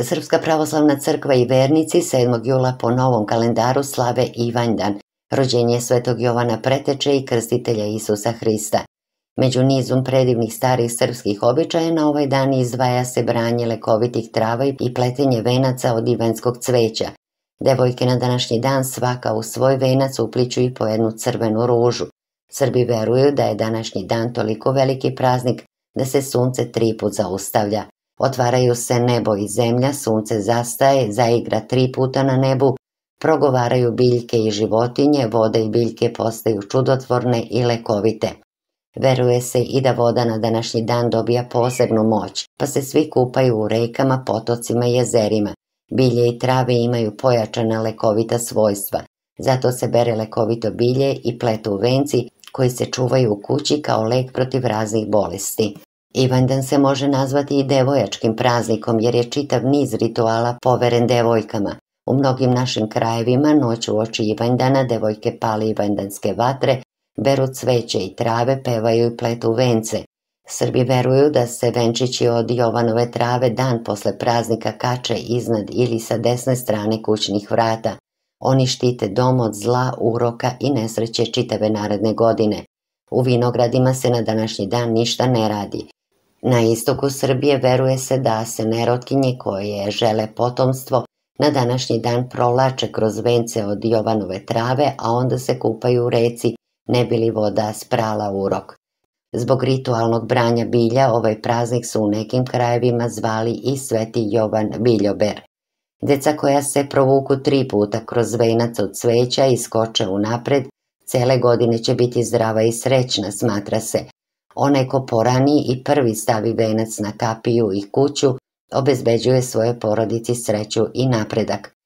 Srpska pravoslavna crkva i vernici 7. jula po novom kalendaru slave Ivanjdan, rođenje svetog Jovana Preteče i krstitelja Isusa Hrista. Među nizom predivnih starih srpskih običaja na ovaj dan izdvaja se branje lekovitih trava i pletenje venaca od ivanskog cveća. Devojke na današnji dan svaka u svoj venac upliću i po jednu crvenu ružu. Srbi veruju da je današnji dan toliko veliki praznik da se sunce tri put zaustavlja. Otvaraju se nebo i zemlja, sunce zastaje, zaigra tri puta na nebu, progovaraju biljke i životinje, vode i biljke postaju čudotvorne i lekovite. Veruje se i da voda na današnji dan dobija posebnu moć, pa se svi kupaju u rekama, potocima i jezerima. Bilje i trave imaju pojačana lekovita svojstva. Zato se bere lekovito bilje i pletu u venci koji se čuvaju u kući kao lek protiv raznih bolesti ivanden se može nazvati i devojačkim praznikom jer je čitav niz rituala poveren devojkama. U mnogim našim krajevima noć u oči Ivandana devojke pali Ivandanske vatre, beru cveće i trave, pevaju i pletu vence. Srbi veruju da se venčići od Jovanove trave dan posle praznika kače iznad ili sa desne strane kućnih vrata. Oni štite dom od zla, uroka i nesreće čitave naredne godine. U vinogradima se na današnji dan ništa ne radi. Na istoku Srbije veruje se da se nerotkinje koje žele potomstvo na današnji dan prolače kroz vence od Jovanove trave, a onda se kupaju u reci, ne bi li voda sprala urok. Zbog ritualnog branja bilja ovaj praznik su u nekim krajevima zvali i sveti Jovan Biljober. Deca koja se provuku tri puta kroz venac od sveća i skoče u napred, cele godine će biti zdrava i srećna, smatra se, Onaj ko porani i prvi stavi venac na kapiju i kuću, obezbeđuje svoje porodici sreću i napredak,